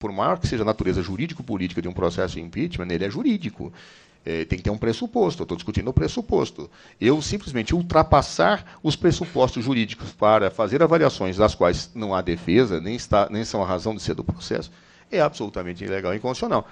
Por maior que seja a natureza jurídico-política de um processo de impeachment, ele é jurídico. É, tem que ter um pressuposto. Estou discutindo o pressuposto. Eu simplesmente ultrapassar os pressupostos jurídicos para fazer avaliações das quais não há defesa, nem, está, nem são a razão de ser do processo, é absolutamente ilegal e inconstitucional.